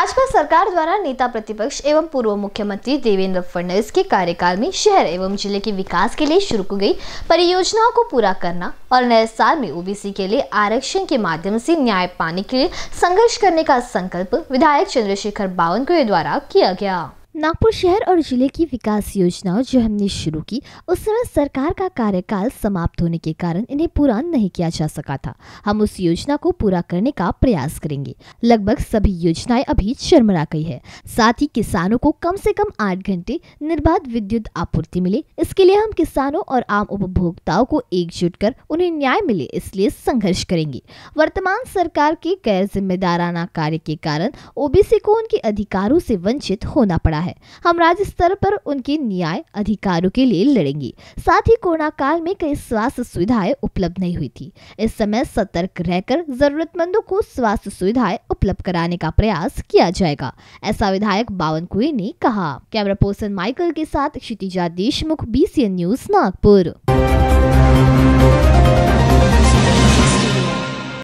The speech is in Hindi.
भाजपा सरकार द्वारा नेता प्रतिपक्ष एवं पूर्व मुख्यमंत्री देवेंद्र फडणवीस के कार्यकाल में शहर एवं जिले के विकास के लिए शुरू की गई परियोजनाओं को पूरा करना और नए साल में ओबीसी के लिए आरक्षण के माध्यम से न्याय पाने के लिए संघर्ष करने का संकल्प विधायक चंद्रशेखर बावनकुए द्वारा किया गया नागपुर शहर और जिले की विकास योजनाओं जो हमने शुरू की उस समय सरकार का कार्यकाल समाप्त होने के कारण इन्हें पूरा नहीं किया जा सका था हम उस योजना को पूरा करने का प्रयास करेंगे लगभग सभी योजनाएं अभी चरमरा गई है साथ ही किसानों को कम से कम आठ घंटे निर्बाध विद्युत आपूर्ति मिले इसके लिए हम किसानों और आम उपभोक्ताओं को एकजुट कर उन्हें न्याय मिले इसलिए संघर्ष करेंगे वर्तमान सरकार के गैर जिम्मेदाराना कार्य के कारण ओबीसी को उनके अधिकारों से वंचित होना पड़ा है है हम राज्य स्तर पर उनके न्याय अधिकारों के लिए लड़ेंगे साथ ही कोरोना काल में कई स्वास्थ्य सुविधाएं उपलब्ध नहीं हुई थी इस समय सतर्क रहकर जरूरतमंदों को स्वास्थ्य सुविधाएं उपलब्ध कराने का प्रयास किया जाएगा ऐसा विधायक बावन कुए ने कहा कैमरा पर्सन माइकल के साथ क्षितिजा देशमुख बी न्यूज नागपुर